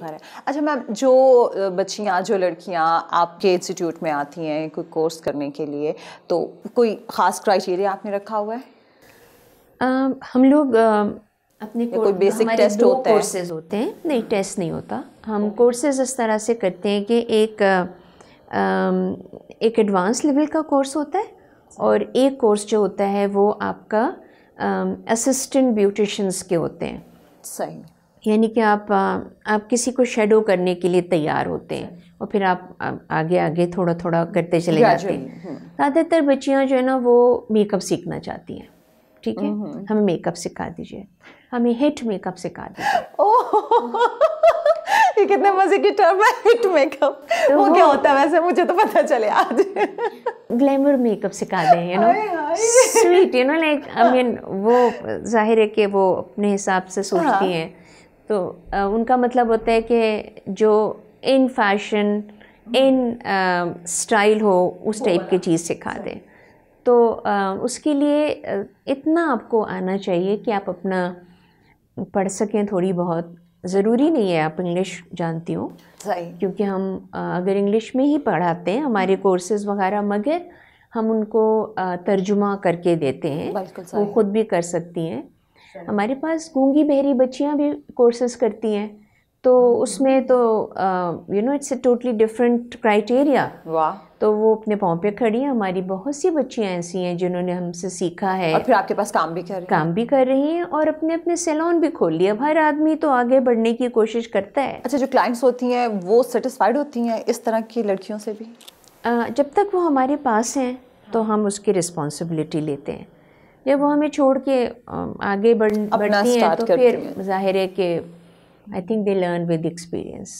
शुक्र है अच्छा मैम जो बच्चियाँ जो लड़कियाँ आपके इंस्टीट्यूट में आती हैं कोई कोर्स करने के लिए तो कोई ख़ास क्राइटेरिया आपने रखा हुआ है आ, हम लोग आ, अपने कोई बेसिक टेस्ट होते हैं कोर्सेज होते हैं नहीं टेस्ट नहीं होता हम कोर्सेज इस तरह से करते हैं कि एक आ, एक एडवांस लेवल का कोर्स होता है और एक कोर्स जो होता है वो आपका असिस्टेंट ब्यूटिशंस के होते हैं सही यानी कि आप आप किसी को शेडो करने के लिए तैयार होते हैं अच्छा। और फिर आप, आगे आगे थोड़ा थोड़ा करते चले जाते हैं हम्म। ज़्यादातर बच्चियाँ जो है ना वो मेकअप सीखना चाहती हैं ठीक है हम्म, हम्म। हमें मेकअप सिखा दीजिए हमें हिट मेकअप सिखा दीजिए ये कितने मजे की टर्म है हिट मेकअप तो वो क्या होता है वैसे मुझे तो पता चले आज ग्लैमर मेकअप सिखा दें you know sweet you know like I mean वो जाहिर है कि वो अपने हिसाब से सोचती हाँ। हैं तो उनका मतलब होता है कि जो इन फैशन इन स्टाइल हो उस टाइप की चीज़ सिखा दें तो आ, उसके लिए इतना आपको आना चाहिए कि आप अपना पढ़ सकें थोड़ी बहुत ज़रूरी नहीं है आप इंग्लिश जानती हो क्योंकि हम आ, अगर इंग्लिश में ही पढ़ाते हैं हमारे कोर्सेज वगैरह मगर हम उनको तर्जुमा करके देते हैं वो ख़ुद भी कर सकती हैं हमारे पास गूंगी बहरी बच्चियाँ भी कोर्सेज करती हैं तो hmm. उसमें तो you know it's a totally different criteria वाह तो वो अपने पाँव पे खड़ी हैं हमारी बहुत सी बच्चियाँ ऐसी हैं जिन्होंने हमसे सीखा है और फिर आपके पास काम भी कर रही काम भी कर रही हैं और अपने अपने सैलून भी खोल लिया अब हर आदमी तो आगे बढ़ने की कोशिश करता है अच्छा जो क्लाइंट्स होती हैं वो सेटिस्फाइड होती हैं इस तरह की लड़कियों से भी आ, जब तक वो हमारे पास हैं तो हम उसकी रिस्पॉन्सिबिलिटी लेते हैं जब वो हमें छोड़ के आगे बढ़ बढ़ती हैं तो फिर जाहिर है कि I think they learn with experience